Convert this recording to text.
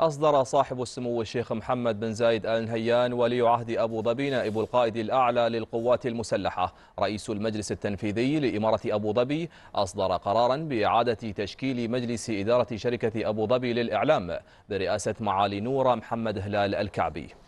أصدر صاحب السمو الشيخ محمد بن زايد آل نهيان ولي عهد أبو ظبي نائب القائد الأعلى للقوات المسلحة رئيس المجلس التنفيذي لإمارة أبو ظبي أصدر قرارا بإعادة تشكيل مجلس إدارة شركة أبو ظبي للإعلام برئاسة معالي نورة محمد هلال الكعبي